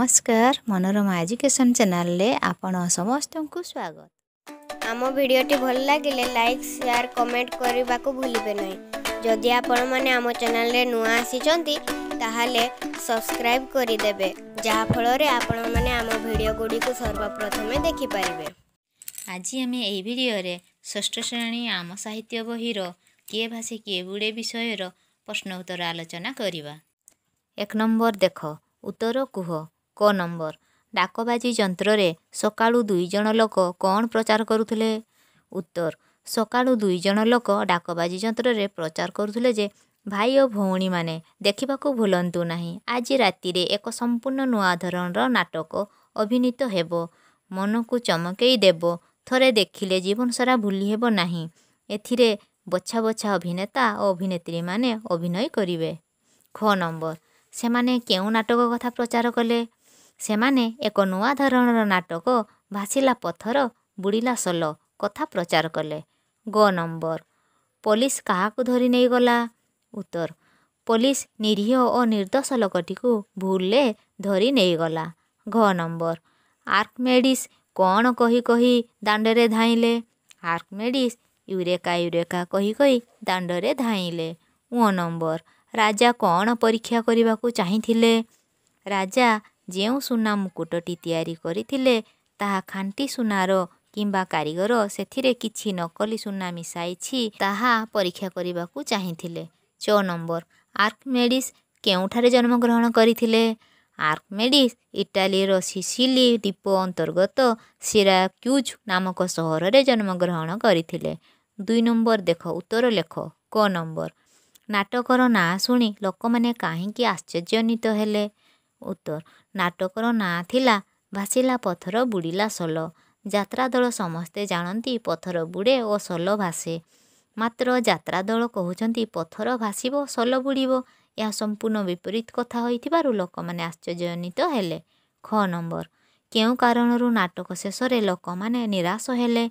নমস্কার মনোরমা এজুকেশন চ্যানেলে আপন সমস্ত স্বাগত ଆମ ଭିଡ଼ିଓଟି ଭଲ ଲାଗିଲେ ଲାଇକ୍ ସେୟାର କମେଣ୍ଟ କରିବାକୁ ଭୁଲିବେ ନାହିଁ ଯଦି ଆପଣମାନେ ଆମ ଚ୍ୟାନେଲରେ ନୂଆ ଆସିଛନ୍ତି ତାହେଲେ ସବସ୍କ୍ରାଇବ୍ କରିଦେବେ ଯାହାଫଳରେ ଆପଣମାନେ ଆମ ଭିଡ଼ିଓ ଗୁଡ଼ିକୁ ସର୍ବପ୍ରଥମେ ଦେଖିପାରିବେ ଆଜି ଆମେ ଏହି ଭିଡ଼ିଓରେ ଷଷ୍ଠ ଶ୍ରେଣୀ ଆମ ସାହିତ୍ୟ ବହିର କିଏ ଭାଷେ କିଏ ବୁଡ଼େ ବିଷୟର ପ୍ରଶ୍ନ ଉତ୍ତର ଆଲୋଚନା କରିବା ଏକ ନମ୍ବର ଦେଖ ଉତ୍ତର କୁହ କ ନମ୍ବର ଡାକବାଜି ଯନ୍ତ୍ରରେ ସକାଳୁ ଦୁଇଜଣ ଲୋକ କ'ଣ ପ୍ରଚାର କରୁଥିଲେ ଉତ୍ତର ସକାଳୁ ଦୁଇଜଣ ଲୋକ ଡାକବାଜି ଯନ୍ତ୍ରରେ ପ୍ରଚାର କରୁଥିଲେ ଯେ ଭାଇ ଓ ଭଉଣୀମାନେ ଦେଖିବାକୁ ଭୁଲନ୍ତୁ ନାହିଁ ଆଜି ରାତିରେ ଏକ ସମ୍ପୂର୍ଣ୍ଣ ନୂଆ ଧରଣର ନାଟକ ଅଭିନୀତ ହେବ ମନକୁ ଚମକେଇ ଦେବ ଥରେ ଦେଖିଲେ ଜୀବନସାରା ଭୁଲି ହେବ ନାହିଁ ଏଥିରେ ବଛା ବଛା ଅଭିନେତା ଓ ଅଭିନେତ୍ରୀମାନେ ଅଭିନୟ କରିବେ ଖ ନମ୍ବର ସେମାନେ କେଉଁ ନାଟକ କଥା ପ୍ରଚାର କଲେ ସେମାନେ ଏକ ନୂଆ ଧରଣର ନାଟକ ଭାସିଲା ପଥର ବୁଡ଼ିଲା ସଲ କଥା ପ୍ରଚାର କଲେ ଗ ନମ୍ବର ପୋଲିସ କାହାକୁ ଧରି ନେଇଗଲା ଉତ୍ତର ପୋଲିସ ନିରୀହ ଓ ନିର୍ଦ୍ଦୋଷ ଲୋକଟିକୁ ଭୁଲରେ ଧରି ନେଇଗଲା ଘ ନମ୍ବର ଆର୍କମେଡ଼ିସ୍ କ'ଣ କହି କହି ଦାଣ୍ଡରେ ଧାଇଁଲେ ଆର୍କମେଡ଼ିସ୍ ୟୁରେକା ୟୁରେକା କହି କହି ଦାଣ୍ଡରେ ଧାଇଁଲେ ଉଅ ନମ୍ବର ରାଜା କ'ଣ ପରୀକ୍ଷା କରିବାକୁ ଚାହିଁଥିଲେ ରାଜା ଯେଉଁ ସୁନା ମୁକୁଟଟି ତିଆରି କରିଥିଲେ ତାହା ଖାଣ୍ଟି ସୁନାର କିମ୍ବା କାରିଗର ସେଥିରେ କିଛି ନକଲି ସୁନା ମିଶାଇଛି ତାହା ପରୀକ୍ଷା କରିବାକୁ ଚାହିଁଥିଲେ ଛଅ ନମ୍ବର ଆର୍କମେଡ଼ିସ୍ କେଉଁଠାରେ ଜନ୍ମଗ୍ରହଣ କରିଥିଲେ ଆର୍କମେଡ଼ିସ୍ ଇଟାଲୀର ସିସିଲି ଦ୍ୱୀପ ଅନ୍ତର୍ଗତ କ୍ୟୁଜ୍ ନାମକ ସହରରେ ଜନ୍ମଗ୍ରହଣ କରିଥିଲେ ଦୁଇ ନମ୍ବର ଦେଖ ଉତ୍ତର ଲେଖ କ ନମ୍ବର ନାଟକର ନାଁ ଶୁଣି ଲୋକମାନେ କାହିଁକି ଆଶ୍ଚର୍ଯ୍ୟନିତ ହେଲେ ଉତ୍ତର ନାଟକର ନାଁ ଥିଲା ଭାସିଲା ପଥର ବୁଡ଼ିଲା ସୋଲ ଯାତ୍ରା ଦଳ ସମସ୍ତେ ଜାଣନ୍ତି ପଥର ବୁଡ଼େ ଓ ସଲ ଭାସେ ମାତ୍ର ଯାତ୍ରା ଦଳ କହୁଛନ୍ତି ପଥର ଭାସିବ ସୋଲ ବୁଡ଼ିବ ଏହା ସମ୍ପୂର୍ଣ୍ଣ ବିପରୀତ କଥା ହୋଇଥିବାରୁ ଲୋକମାନେ ଆଶ୍ଚର୍ଯ୍ୟଜନିତ ହେଲେ ଖ ନମ୍ବର କେଉଁ କାରଣରୁ ନାଟକ ଶେଷରେ ଲୋକମାନେ ନିରାଶ ହେଲେ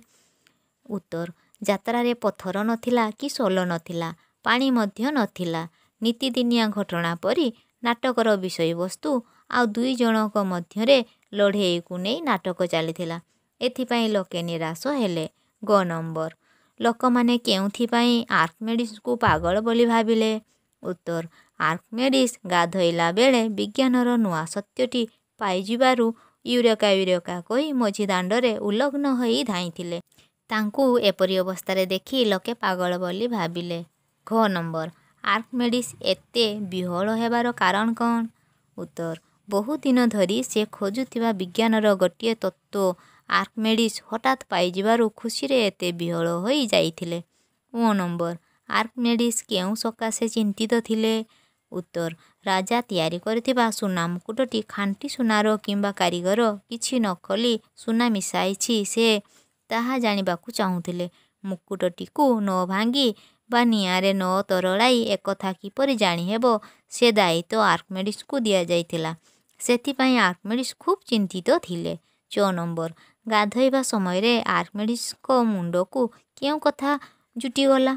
ଉତ୍ତର ଯାତ୍ରାରେ ପଥର ନଥିଲା କି ସୋଲ ନଥିଲା ପାଣି ମଧ୍ୟ ନଥିଲା ନୀତିଦିନିଆ ଘଟଣା ପରି ନାଟକର ବିଷୟବସ୍ତୁ ଆଉ ଦୁଇ ଜଣଙ୍କ ମଧ୍ୟରେ ଲଢ଼େଇକୁ ନେଇ ନାଟକ ଚାଲିଥିଲା ଏଥିପାଇଁ ଲୋକେ ନିରାଶ ହେଲେ ଗ ନମ୍ବର ଲୋକମାନେ କେଉଁଥିପାଇଁ ଆର୍କମେଡ଼ିସ୍କୁ ପାଗଳ ବୋଲି ଭାବିଲେ ଉତ୍ତର ଆର୍କମେଡ଼ିସ୍ ଗାଧୋଇଲା ବେଳେ ବିଜ୍ଞାନର ନୂଆ ସତ୍ୟଟି ପାଇଯିବାରୁ ୟୁରକା ୟୁରକା କହି ମଝି ଦାଣ୍ଡରେ ଉଲଗ୍ନ ହୋଇ ଧାଇଁଥିଲେ ତାଙ୍କୁ ଏପରି ଅବସ୍ଥାରେ ଦେଖି ଲୋକେ ପାଗଳ ବୋଲି ଭାବିଲେ ଘ ନମ୍ବର ଆର୍କମେଡ଼ିସ୍ ଏତେ ବିହଳ ହେବାର କାରଣ କ'ଣ ଉତ୍ତର বহুদিন ধরি ସେ ଖୋଜୁଥିବା ବିଜ୍ଞାନର ଗୋଟିଏ ତତ୍ତ୍ୱ ଆର୍କିମିଡ଼ିସ୍ ହଠାତ୍ ପାଇଯିବାରୁ ଖୁସିରେ ଏତେ ବିହ୍ୱଳ ହୋଇ ଯାଇଥିଲେ। ଓ ନମ୍ବର ଆର୍କିମିଡ଼ିସ୍ କେଉଁ ସକାଶେ ଚିନ୍ତିତ ଥିଲେ? ଉତ୍ତର ରାଜା ତିଆରି କରିଥିବା ସୁନା ମୁକୁଟଟି ଖାଣ୍ଟି ସୁନାର କିମ୍ବା କାରିଗର କିଛି ନକଲି ସୁନା ମିଶାଇଛି ସେ ତାହା ଜାଣିବାକୁ ଚାହୁଁଥିଲେ। ମୁକୁଟଟିକୁ ନ ଭାଙ୍ଗି ବା ନିଆଁରେ ନ ତରଳାଇ ଏକଥା କିପରି ଜାଣିହେବ, ସେ ଦାୟିତ୍ୱ ଆର୍କିମିଡ଼ିସ୍କୁ ଦିଆଯାଇଥିଲା। ସେଥିପାଇଁ ଆର୍କମେଡ଼ିସ୍ ଖୁବ୍ ଚିନ୍ତିତ ଥିଲେ ଛଅ ନମ୍ବର ଗାଧୋଇବା ସମୟରେ ଆର୍କମେଡ଼ିସ୍ଙ୍କ ମୁଣ୍ଡକୁ କେଉଁ କଥା ଜୁଟିଗଲା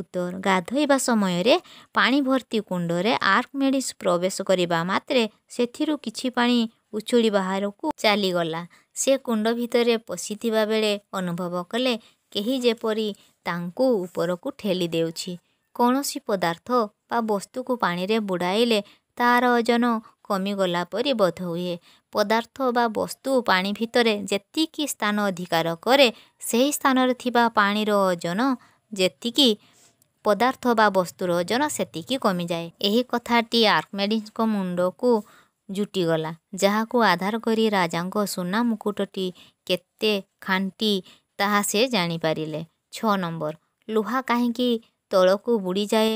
ଉତ୍ତର ଗାଧୋଇବା ସମୟରେ ପାଣି ଭର୍ତ୍ତି କୁଣ୍ଡରେ ଆର୍କମେଡ଼ିସ୍ ପ୍ରବେଶ କରିବା ମାତ୍ରେ ସେଥିରୁ କିଛି ପାଣି ଉଛୁଳି ବାହାରକୁ ଚାଲିଗଲା ସେ କୁଣ୍ଡ ଭିତରେ ପଶିଥିବା ବେଳେ ଅନୁଭବ କଲେ କେହି ଯେପରି ତାଙ୍କୁ ଉପରକୁ ଠେଲି ଦେଉଛି କୌଣସି ପଦାର୍ଥ ବା ବସ୍ତୁକୁ ପାଣିରେ ବୁଡ଼ାଇଲେ ତାହାର ଓଜନ କମିଗଲା ପରି ବୋଧ ହୁଏ ପଦାର୍ଥ ବା ବସ୍ତୁ ପାଣି ଭିତରେ ଯେତିକି ସ୍ଥାନ ଅଧିକାର କରେ ସେହି ସ୍ଥାନରେ ଥିବା ପାଣିର ଓଜନ ଯେତିକି ପଦାର୍ଥ ବା ବସ୍ତୁର ଓଜନ ସେତିକି କମିଯାଏ ଏହି କଥାଟି ଆର୍କମେଡ଼ିସ୍ଙ୍କ ମୁଣ୍ଡକୁ ଜୁଟିଗଲା ଯାହାକୁ ଆଧାର କରି ରାଜାଙ୍କ ସୁନା ମୁକୁଟଟି କେତେ ଖାଣ୍ଟି ତାହା ସେ ଜାଣିପାରିଲେ ଛଅ ନମ୍ବର ଲୁହା କାହିଁକି ତଳକୁ ବୁଡ଼ିଯାଏ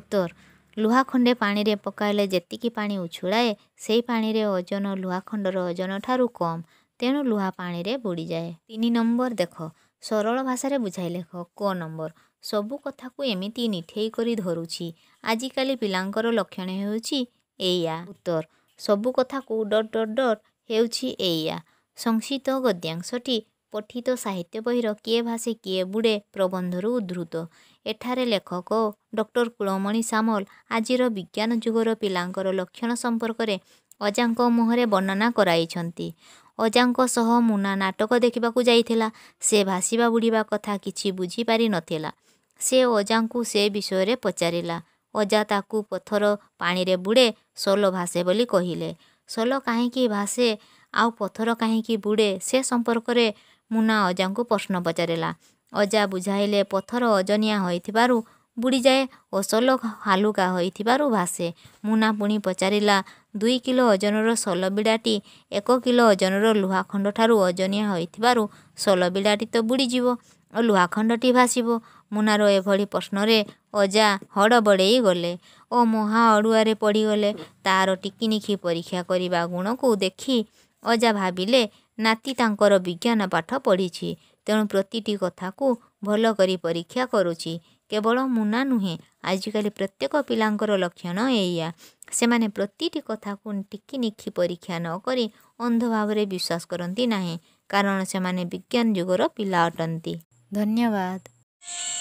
ଉତ୍ତର ଲୁହାଖଣ୍ଡେ ପାଣିରେ ପକାଇଲେ ଯେତିକି ପାଣି ଉଛୁଳାଏ ସେହି ପାଣିରେ ଓଜନ ଲୁହାଖଣ୍ଡର ଓଜନ ଠାରୁ କମ୍ ତେଣୁ ଲୁହା ପାଣିରେ ବୁଡ଼ିଯାଏ ତିନି ନମ୍ବର ଦେଖ ସରଳ ଭାଷାରେ ବୁଝାଇ ଲେଖ କ ନମ୍ବର ସବୁ କଥାକୁ ଏମିତି ନିଠେଇ କରି ଧରୁଛି ଆଜିକାଲି ପିଲାଙ୍କର ଲକ୍ଷଣ ହେଉଛି ଏଇୟା ଉତ୍ତର ସବୁ କଥାକୁ ଡଟ୍ ଡଟ୍ ଡଟ୍ ହେଉଛି ଏଇୟା ସଂକ୍ଷିପ୍ତ ଗଦ୍ୟାଂଶଟି ପଠିତ ସାହିତ୍ୟ ବହିର କିଏ ଭାଷେ କିଏ ବୁଡ଼େ ପ୍ରବନ୍ଧରୁ ଉଦ୍ଧୃତ ଏଠାରେ ଲେଖକ ଡକ୍ଟର କୁଳମଣି ସାମଲ ଆଜିର ବିଜ୍ଞାନ ଯୁଗର ପିଲାଙ୍କର ଲକ୍ଷଣ ସମ୍ପର୍କରେ ଅଜାଙ୍କ ମୁହଁରେ ବର୍ଣ୍ଣନା କରାଇଛନ୍ତି ଅଜାଙ୍କ ସହ ମୁନା ନାଟକ ଦେଖିବାକୁ ଯାଇଥିଲା ସେ ଭାସିବା ବୁଡ଼ିବା କଥା କିଛି ବୁଝିପାରିନଥିଲା ସେ ଅଜାଙ୍କୁ ସେ ବିଷୟରେ ପଚାରିଲା ଅଜା ତାକୁ ପଥର ପାଣିରେ ବୁଡ଼େ ସୋଲ ଭାସେ ବୋଲି କହିଲେ ସୋଲ କାହିଁକି ଭାସେ ଆଉ ପଥର କାହିଁକି ବୁଡ଼େ ସେ ସମ୍ପର୍କରେ ମୁନା ଅଜାଙ୍କୁ ପ୍ରଶ୍ନ ପଚାରିଲା ଅଜା ବୁଝାଇଲେ ପଥର ଅଜନିଆ ହୋଇଥିବାରୁ ବୁଡ଼ିଯାଏ ଓସଲ ହାଲୁକା ହୋଇଥିବାରୁ ଭାସେ ମୁନା ପୁଣି ପଚାରିଲା ଦୁଇ କିଲୋ ଓଜନର ସଲବିଡ଼ାଟି ଏକ କିଲୋ ଓଜନର ଲୁହାଖଣ୍ଡଠାରୁ ଓଜନିଆ ହୋଇଥିବାରୁ ସଲବିଡ଼ାଟି ତ ବୁଡ଼ିଯିବ ଓ ଲୁହାଖଣ୍ଡଟି ଭାସିବ ମୁନାର ଏଭଳି ପ୍ରଶ୍ନରେ ଅଜା ହଡ଼ବଡ଼େଇ ଗଲେ ଓ ମହା ଅଡ଼ୁଆରେ ପଡ଼ିଗଲେ ତାର ଟିକିନିଖି ପରୀକ୍ଷା କରିବା ଗୁଣକୁ ଦେଖି ଅଜା ଭାବିଲେ ନାତି ତାଙ୍କର ବିଜ୍ଞାନ ପାଠ ପଢ଼ିଛି ତେଣୁ ପ୍ରତିଟି କଥାକୁ ଭଲ କରି ପରୀକ୍ଷା କରୁଛି କେବଳ ମୁନା ନୁହେଁ ଆଜିକାଲି ପ୍ରତ୍ୟେକ ପିଲାଙ୍କର ଲକ୍ଷଣ ଏଇଆ ସେମାନେ ପ୍ରତିଟି କଥାକୁ ଟିକିନିଖି ପରୀକ୍ଷା ନ କରି ଅନ୍ଧ ଭାବରେ ବିଶ୍ୱାସ କରନ୍ତି ନାହିଁ କାରଣ ସେମାନେ ବିଜ୍ଞାନ ଯୁଗର ପିଲା ଅଟନ୍ତି ଧନ୍ୟବାଦ